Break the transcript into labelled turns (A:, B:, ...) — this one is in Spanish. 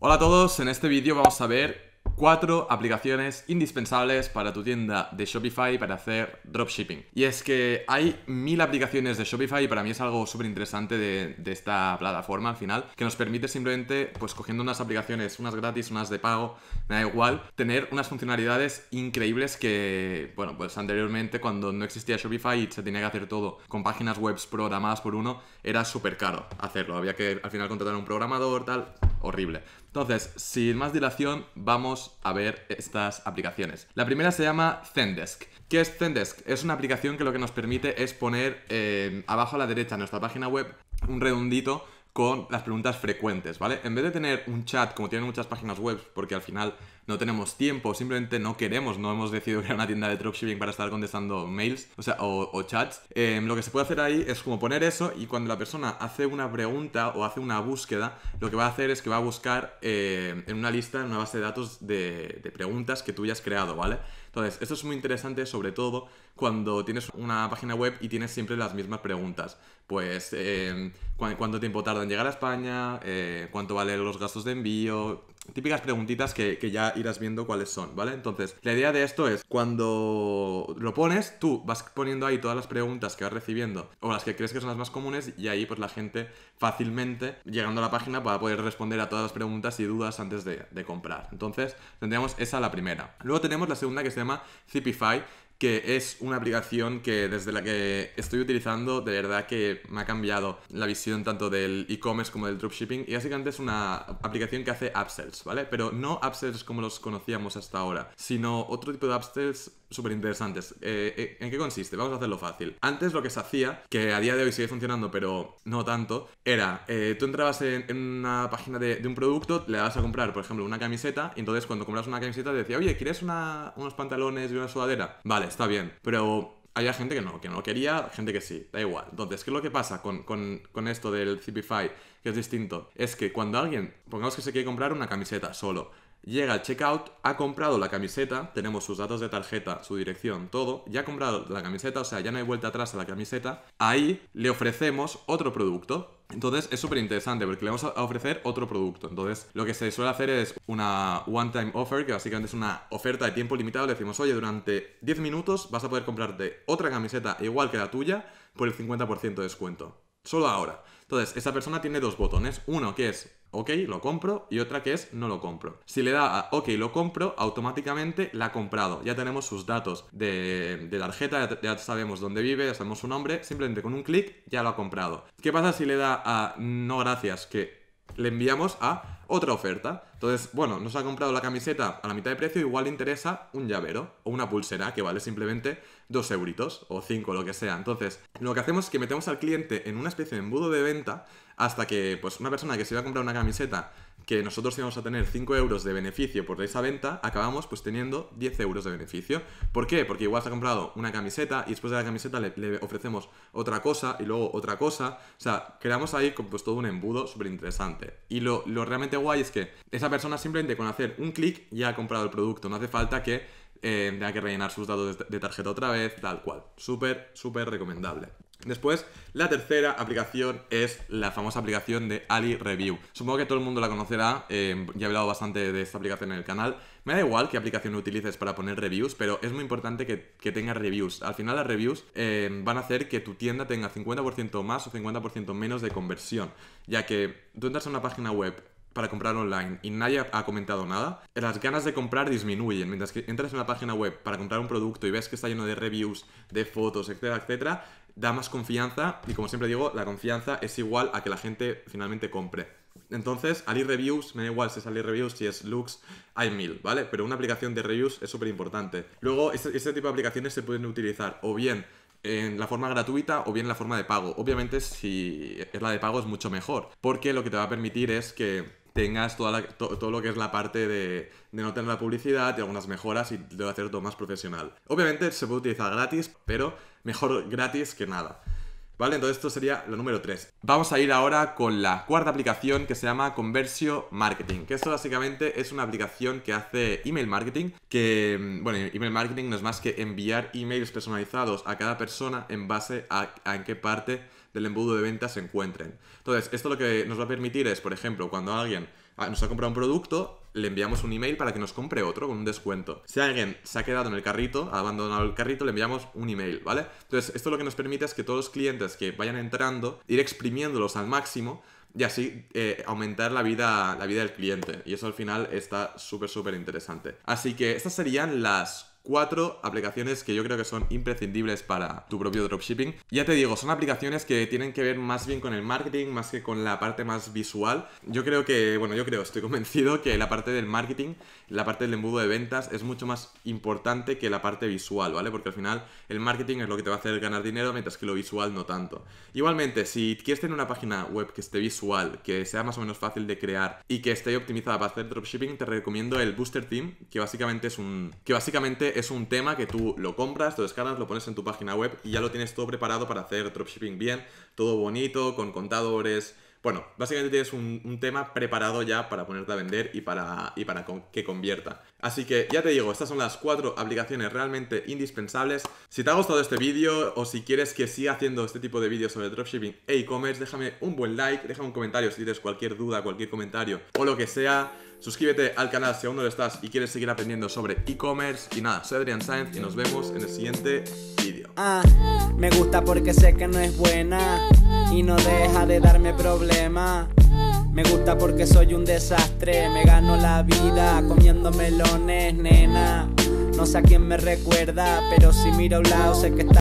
A: Hola a todos, en este vídeo vamos a ver cuatro aplicaciones indispensables para tu tienda de Shopify para hacer dropshipping. Y es que hay mil aplicaciones de Shopify y para mí es algo súper interesante de, de, esta plataforma al final, que nos permite simplemente, pues cogiendo unas aplicaciones, unas gratis, unas de pago, me da igual, tener unas funcionalidades increíbles que, bueno, pues anteriormente cuando no existía Shopify y se tenía que hacer todo con páginas web programadas por uno, era súper caro hacerlo. Había que al final contratar a un programador, tal, horrible. Entonces, sin más dilación, vamos a ver estas aplicaciones. La primera se llama Zendesk. ¿Qué es Zendesk? Es una aplicación que lo que nos permite es poner eh, abajo a la derecha de nuestra página web un redondito con las preguntas frecuentes, ¿vale? En vez de tener un chat como tienen muchas páginas web, porque al final no tenemos tiempo, simplemente no queremos, no hemos decidido crear una tienda de dropshipping para estar contestando mails, o sea, o, chats, em, lo que se puede hacer ahí es como poner eso y cuando la persona hace una pregunta o hace una búsqueda, lo que va a hacer es que va a buscar em, en una lista, en una base de datos de, preguntas que tú ya has creado, ¿vale? Entonces, esto es muy interesante, sobre todo cuando tienes una página web y tienes siempre las mismas preguntas. Pues, em, ¿cuánto tiempo tarda en llegar a España? Eh, ¿Cuánto valen los gastos de envío? típicas preguntitas que, ya irás viendo cuáles son, ¿vale? Entonces, la idea de esto es, cuando lo pones, tú vas poniendo ahí todas las preguntas que vas recibiendo o las que crees que son las más comunes y ahí pues la gente fácilmente, llegando a la página, va a poder responder a todas las preguntas y dudas antes de, de comprar. Entonces, tendríamos esa la primera. Luego tenemos la segunda que se llama Zipify, que es una aplicación que desde la que estoy utilizando, de verdad que me ha cambiado la visión tanto del e-commerce como del dropshipping. Y básicamente es una aplicación que hace upsells, ¿vale? Pero no upsells como los conocíamos hasta ahora, sino otro tipo de upsells súper interesantes. Eh, eh, ¿En qué consiste? Vamos a hacerlo fácil. Antes lo que se hacía, que a día de hoy sigue funcionando, pero no tanto, era eh, tú entrabas en, una página de, un producto, le dabas a comprar, por ejemplo, una camiseta, y entonces cuando compras una camiseta te decía, oye, ¿quieres unos pantalones y una sudadera? Vale, está bien, pero había gente que no, que no lo quería, gente que sí, da igual. Entonces, ¿qué es lo que pasa con, esto del Zipify, que es distinto? Es que cuando alguien, pongamos que se quiere comprar una camiseta solo, Llega al checkout, ha comprado la camiseta, tenemos sus datos de tarjeta, su dirección, todo, ya ha comprado la camiseta, o sea, ya no hay vuelta atrás a la camiseta. Ahí le ofrecemos otro producto, entonces es súper interesante porque le vamos a ofrecer otro producto. Entonces lo que se suele hacer es una one-time offer, que básicamente es una oferta de tiempo limitado. Le decimos, oye, durante 10 minutos vas a poder comprarte otra camiseta igual que la tuya por el 50% de descuento. Solo ahora. Entonces, esa persona tiene dos botones. Uno que es ok, lo compro, y otra que es no lo compro. Si le da a ok, lo compro, automáticamente la ha comprado. Ya tenemos sus datos de, de tarjeta, ya, sabemos dónde vive, ya sabemos su nombre. Simplemente con un clic ya lo ha comprado. ¿Qué pasa si le da a no gracias? Que le enviamos a otra oferta. Entonces, bueno, nos ha comprado la camiseta a la mitad de precio, igual le interesa un llavero o una pulsera que vale simplemente dos euritos o cinco, lo que sea. Entonces, lo que hacemos es que metemos al cliente en una especie de embudo de venta hasta que pues, una persona que se iba a comprar una camiseta que nosotros íbamos a tener 5 euros de beneficio por esa venta, acabamos pues teniendo 10 euros de beneficio. ¿Por qué? Porque igual se ha comprado una camiseta y después de la camiseta le, ofrecemos otra cosa y luego otra cosa. O sea, creamos ahí pues todo un embudo súper interesante. Y lo, lo realmente guay es que esa persona simplemente con hacer un clic ya ha comprado el producto. No hace falta que eh, tenga que rellenar sus datos de tarjeta otra vez, tal cual. Súper, súper recomendable. Después, la tercera aplicación es la famosa aplicación de Ali Review. Supongo que todo el mundo la conocerá, eh, ya he hablado bastante de esta aplicación en el canal. Me da igual qué aplicación utilices para poner reviews, pero es muy importante que, tengas reviews. Al final las reviews eh, van a hacer que tu tienda tenga 50% más o 50% menos de conversión, ya que tú entras a una página web para comprar online y nadie ha comentado nada, las ganas de comprar disminuyen. Mientras que entras en una página web para comprar un producto y ves que está lleno de reviews, de fotos, etcétera, etcétera, da más confianza y como siempre digo, la confianza es igual a que la gente finalmente compre. Entonces, al Reviews, me da igual si es Reviews, si es Lux, hay mil, ¿vale? Pero una aplicación de reviews es súper importante. Luego, este tipo de aplicaciones se pueden utilizar o bien en la forma gratuita o bien en la forma de pago. Obviamente si es la de pago es mucho mejor, porque lo que te va a permitir es que tengas todo lo que es la parte de, de, no tener la publicidad y algunas mejoras y te va a hacer todo más profesional. Obviamente se puede utilizar gratis, pero mejor gratis que nada. ¿Vale? Entonces esto sería lo número 3. Vamos a ir ahora con la cuarta aplicación que se llama Conversio Marketing, que esto básicamente es una aplicación que hace email marketing, que, mm, bueno, email marketing no es más que enviar emails personalizados a cada persona en base a, a en qué parte del embudo de venta se encuentren. Entonces, esto lo que nos va a permitir es, por ejemplo, cuando alguien ah, nos ha comprado un producto, le enviamos un email para que nos compre otro con un descuento. Si alguien se ha quedado en el carrito, ha abandonado el carrito, le enviamos un email, ¿vale? Entonces, esto lo que nos permite es que todos los clientes que vayan entrando, ir exprimiéndolos al máximo y así eh, aumentar la vida, la vida del cliente. Y eso al final está súper, súper interesante. Así que estas serían las cuatro aplicaciones que yo creo que son imprescindibles para tu propio dropshipping. Ya te digo, son aplicaciones que tienen que ver más bien con el marketing, más que con la parte más visual. Yo creo que, bueno, yo creo, estoy convencido que la parte del marketing, la parte del embudo de ventas es mucho más importante que la parte visual, ¿vale? Porque al final el marketing es lo que te va a hacer ganar dinero, mientras que lo visual no tanto. Igualmente, si quieres tener una página web que esté visual, que sea más o menos fácil de crear y que esté optimizada para hacer dropshipping, te recomiendo el Booster Team, que básicamente es un... que básicamente es un tema que tú lo compras, lo descargas, lo pones en tu página web y ya lo tienes todo preparado para hacer dropshipping bien, todo bonito, con contadores, bueno, básicamente tienes un, tema preparado ya para ponerte a vender y para, y para que convierta. Así que ya te digo, estas son las cuatro aplicaciones realmente indispensables. Si te ha gustado este vídeo o si quieres que siga haciendo este tipo de vídeos sobre dropshipping e e-commerce, déjame un buen like, déjame un comentario si tienes cualquier duda, cualquier comentario o lo que sea. Suscríbete al canal si aún no lo estás y quieres seguir aprendiendo sobre e-commerce. Y nada, soy Adrián Sainz y nos vemos en el siguiente vídeo. Ah, me gusta porque sé que no es buena y no deja de darme problemas. Me gusta porque soy un desastre, me gano la vida comiendo melones, nena. No sé a quién me recuerda, pero si miro a un lado sé que está.